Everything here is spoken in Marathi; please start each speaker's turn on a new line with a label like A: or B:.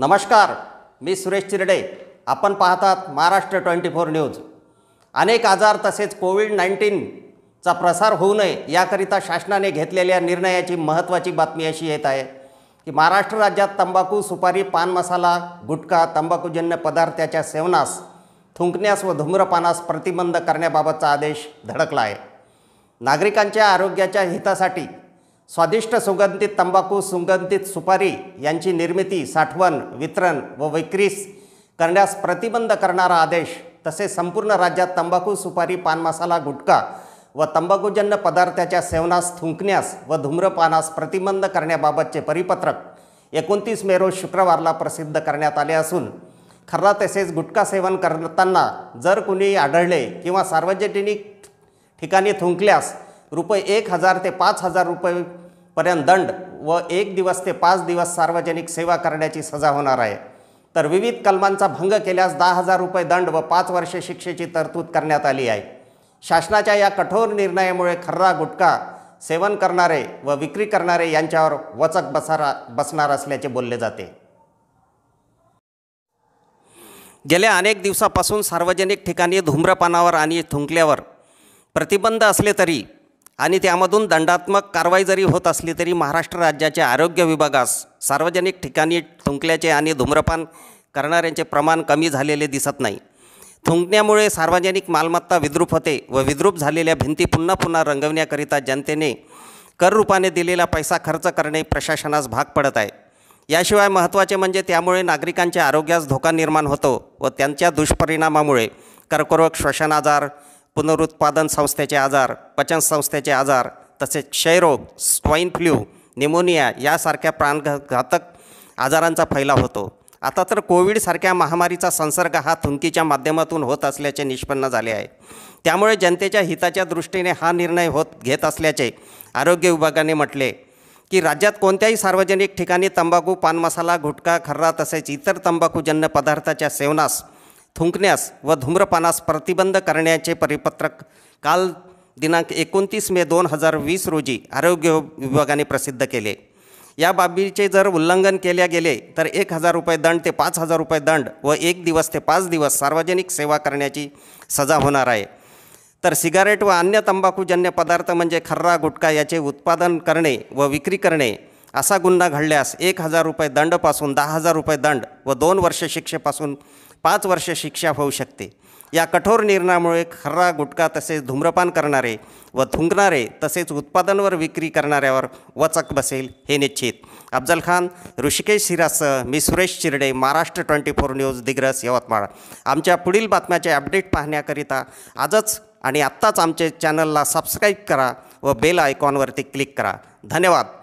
A: नमस्कार मी सुरेश चिरडे आपण पाहतात महाराष्ट्र ट्वेंटी फोर न्यूज अनेक आजार तसेच कोविड नाईन्टीनचा प्रसार होऊ नये याकरिता शासनाने घेतलेल्या निर्णयाची महत्त्वाची बातमी अशी येत आहे की महाराष्ट्र राज्यात तंबाखू सुपारी पान मसाला गुटखा तंबाखूजन्य पदार्थाच्या सेवनास थुंकण्यास व धूम्रपानास प्रतिबंध करण्याबाबतचा आदेश धडकला आहे नागरिकांच्या आरोग्याच्या हितासाठी स्वादिष्ट सुगंधित तंबाखू सुगंधित सुपारी यांची निर्मिती साठवण वितरण व विक्रीस करण्यास प्रतिबंध करणारा आदेश तसेच संपूर्ण राज्यात तंबाखू सुपारी पानमसाला गुटखा व तंबाखूजन्य पदार्थाच्या सेवनास थुंकण्यास व धूम्रपानास प्रतिबंध करण्याबाबतचे परिपत्रक एकोणतीस मे रोज शुक्रवारला प्रसिद्ध करण्यात आले असून खरा तसेच गुटखा सेवन करताना जर कुणी आढळले किंवा सार्वजनिक ठिकाणी थुंकल्यास रुपये एक हजार ते पाच हजार रुपयेपर्यंत दंड व एक दिवस ते पाच दिवस सार्वजनिक सेवा करण्याची सजा होणार आहे तर विविध कलमांचा भंग केल्यास दहा हजार रुपये दंड व पाच वर्षे शिक्षेची तरतूद करण्यात आली आहे शासनाच्या या कठोर निर्णयामुळे खर्रा गुटखा सेवन करणारे व विक्री करणारे यांच्यावर वचक बसारा बसणार असल्याचे बोलले जाते गेल्या अनेक दिवसापासून सार्वजनिक ठिकाणी धूम्रपानावर आणि थुंकल्यावर प्रतिबंध असले तरी आणि त्यामधून दंडात्मक कारवाई जरी होत असली तरी महाराष्ट्र राज्याच्या आरोग्य विभागास सार्वजनिक ठिकाणी थुंकल्याचे आणि धूम्रपान करणाऱ्यांचे प्रमाण कमी झालेले दिसत नाही थुंकण्यामुळे सार्वजनिक मालमत्ता विद्रूप होते व विद्रूप झालेल्या भिंती पुन्हा पुन्हा रंगवण्याकरिता जनतेने कररूपाने दिलेला पैसा खर्च करणे प्रशासनास भाग पडत आहे याशिवाय महत्त्वाचे म्हणजे त्यामुळे नागरिकांच्या आरोग्यास धोका निर्माण होतो व त्यांच्या दुष्परिणामामुळे कर्करोग श्वसन आजार पुनरुत्पादन संस्थेचे आजार पचन संस्थेचे आजार तसेच क्षयरोग स्वाईन फ्लू निमोनिया यासारख्या प्राणघातक आजारांचा फैलाव होतो आता तर कोविडसारख्या महामारीचा संसर्ग हा थुंकीच्या माध्यमातून होत असल्याचे निष्पन्न झाले आहे त्यामुळे जनतेच्या हिताच्या दृष्टीने हा निर्णय होत घेत असल्याचे आरोग्य विभागाने म्हटले की राज्यात कोणत्याही सार्वजनिक ठिकाणी तंबाखू पानमसाला गुटखा खर्रा तसेच इतर तंबाखूजन्य पदार्थाच्या सेवनास थुंकण्यास व धूम्रपानास प्रतिबंध करण्याचे परिपत्रक काल दिनांक एकोणतीस मे दोन हजार वीस रोजी आरोग्य विभागाने प्रसिद्ध केले या बाबीचे जर उल्लंघन केले गेले तर एक हजार रुपये दंड ते पाच हजार रुपये दंड व एक दिवस ते पाच दिवस सार्वजनिक सेवा करण्याची सजा होणार आहे तर सिगारेट व अन्य तंबाखूजन्य पदार्थ म्हणजे खर्रा गुटखा याचे उत्पादन करणे व विक्री करणे असा गुन्हा घडल्यास एक हजार रुपये दंडपासून दहा हजार रुपये दंड व दोन वर्ष शिक्षेपासून पाच वर्ष शिक्षा होऊ शकते या कठोर निर्णयामुळे खर्रा गुटखा तसेच धूम्रपान करणारे व थुंकणारे तसेच उत्पादनवर विक्री करणाऱ्यावर वचक बसेल हे निश्चित अफजल खान ऋषिकेश शिरासह मी Suresh Chirde Maharashtra twenty four news Digras Yavatmal आमच्या पुढील बातम्याचे अपडेट पाहण्याकरिता आजच आणि आत्ताच आमचे चॅनलला सबस्क्राईब करा व बेल आयकॉनवरती क्लिक करा धन्यवाद